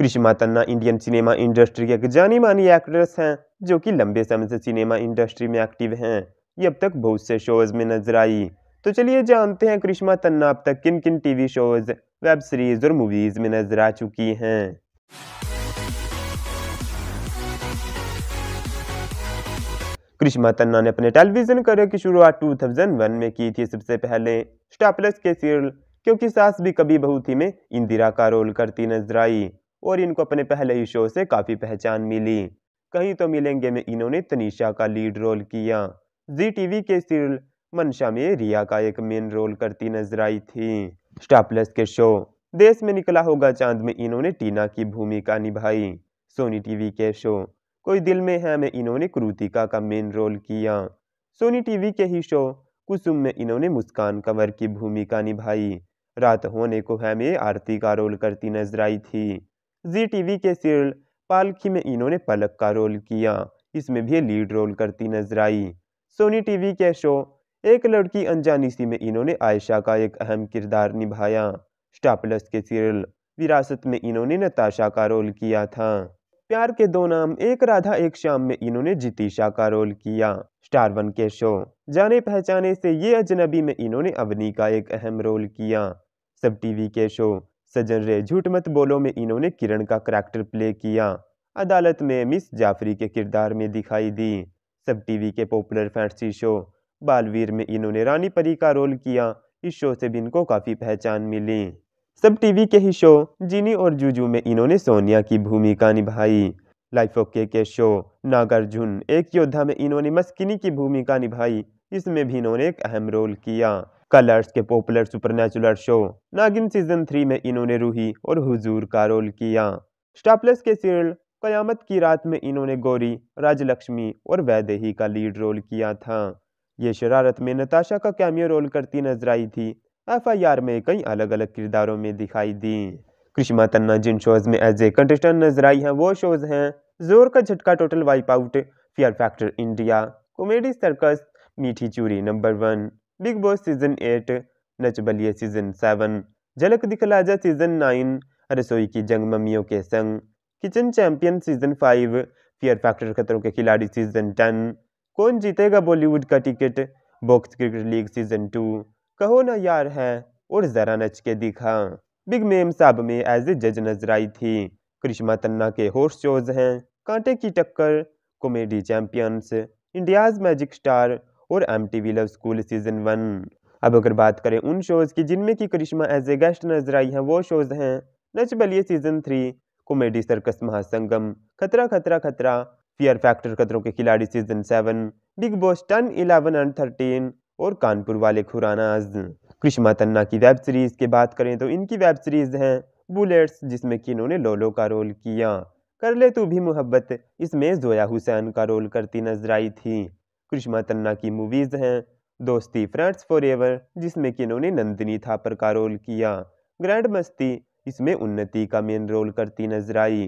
कृष्णा तन्ना Indian cinema industry के एक जानी मानी एक्ट्रेस हैं जो कि लंबे समय से सिनेमा इंडस्ट्री में एक्टिव हैं ये अब तक बहुत से शोज़ में नजर आई तो चलिए जानते हैं कृष्णा तन्ना अब तक किन किन टीवी शोज़ वेब सीरीज़ और मूवीज़ में नजर आ चुकी हैं कृष्णा तन्ना ने अपने टेलीविज़न करियर की शुरुआत वन में की थी सबसे पहले प्लस के सीरियल क्योंकि सास भी कभी बहू थी में इंदिरा का रोल करती नजर आई और इनको अपने पहले ही शो से काफ़ी पहचान मिली कहीं तो मिलेंगे में इन्होंने तनीषा का लीड रोल किया जी टीवी के सीरियल मनशा में रिया का एक मेन रोल करती नजर आई थी स्टार प्लस के शो देश में निकला होगा चांद में इन्होंने टीना की भूमिका निभाई सोनी टीवी के शो कोई दिल में है में इन्होंने कृतिका का मेन रोल किया सोनी टीवी के ही शो कुसुम में इन्होंने मुस्कान कंवर की भूमिका निभाई रात होने को है में आरती का रोल करती नजर आई थी जी टीवी के सीरियल पालखी में इन्होंने पलक का रोल किया इसमें भी लीड रोल करती नजर आई सोनी टीवी के शो एक लड़की अनजानी सी में इन्होंने आयशा का एक अहम किरदार निभाया स्टापलस के सीरियल विरासत में इन्होंने नताशा का रोल किया था प्यार के दो नाम एक राधा एक शाम में इन्होंने जितीशा का रोल किया स्टार वन के शो जाने पहचाने से ये अजनबी में इन्होंने अवनी का एक अहम रोल किया सब टीवी के शो सज्जन रे झूठ मत बोलो में इन्होंने किरण का करैक्टर प्ले किया अदालत में मिस जाफरी के किरदार में दिखाई दी सब टीवी के पॉपुलर फैंसी शो बालवीर में इन्होंने रानी परी का रोल किया इस शो से भी इनको काफ़ी पहचान मिली सब टीवी के ही शो जीनी और जूजू में इन्होंने सोनिया की भूमिका निभाई लाइफ ओके के शो नागार्जुन एक योद्धा में इन्होंने मस्किनी की भूमिका निभाई इसमें भी इन्होंने एक अहम रोल किया कलर्स के popular supernatural show Naagin season three में इन्होंने रूही और हुजूर का रोल किया स्टापलेस के सीरियल कयामत की रात में इन्होंने गौरी राजलक्ष्मी और वैदेही का लीड रोल किया था ये शरारत में नताशा का कैमियो रोल करती नजर आई थी एफआईआर में कई अलग अलग किरदारों में दिखाई दी कृष्मा तन्ना जिन शोज में एज ए कंटेस्टेंट नजर आई हैं वो शोज हैं Zor Ka Jhatka total wipe out fear factor India comedy circus Meethi Choori number one big boss season eight Nach Baliye season seven Jhalak Dikhlaja season nine रसोई की जंग मम्मियों के संग kitchen champion season five fear factor Khatron Ke Khiladi season ten कौन जीतेगा बॉलीवुड का ticket box cricket league season two कहो ना यार है और जरा नच के दिखा बिग मेम साहब में एज ए जज नजर आई थी करिश्मा तन्ना के होर्स शोज हैं कांटे की टक्कर comedy champions India's magic star और M T V love school season one अब अगर बात करें उन शोज़ की जिनमें की करिश्मा एज ए गेस्ट नजर आई है वो शोज़ हैं Nach Baliye season three comedy circus Mahasangam Khatra Khatra Khatra fear factor Khatron Ke Khiladi season seven big boss ten eleven and thirteen और कानपुर वाले खुरानाज कृष्मा तन्ना की वेब सीरीज़ की बात करें तो इनकी वेब सीरीज़ हैं बुलेट्स जिसमें कि इन्होंने लोलो का रोल किया कर ले तू भी मोहब्बत इसमें जोया हुसैन का रोल करती नजर आई थी कृष्मा तन्ना की मूवीज़ हैं दोस्ती फ्रेंड्स फॉर एवर जिसमें कि इन्होंने नंदिनी थापर का रोल किया ग्रैंड मस्ती इसमें उन्नति का मेन रोल करती नजर आई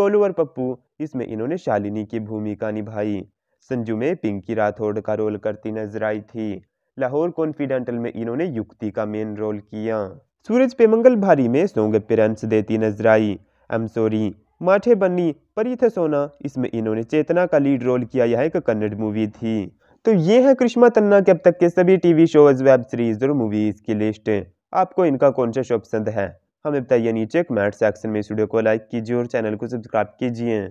गोलू और पप्पू इसमें इन्होंने शालिनी की भूमिका निभाई संजू में पिंकी राठौड़ का रोल करती नजर आई थी लाहौर कॉन्फिडेंटल में इन्होंने युक्ति का मेन रोल किया सूरज पे मंगल भारी में सोंग अपीरेंस देती नजर आई आई एम सॉरी माठे बन्नी परी थे सोना इसमें इन्होंने चेतना का लीड रोल किया यह एक कन्नड़ मूवी थी तो ये है कृष्णा तन्ना के अब तक के सभी टीवी शोज वेब सीरीज और मूवीज की लिस्ट आपको इनका कौन सा शो पसंद है हमें बताइए नीचे कमेंट सेक्शन में इस वीडियो को लाइक कीजिए और चैनल को सब्सक्राइब कीजिए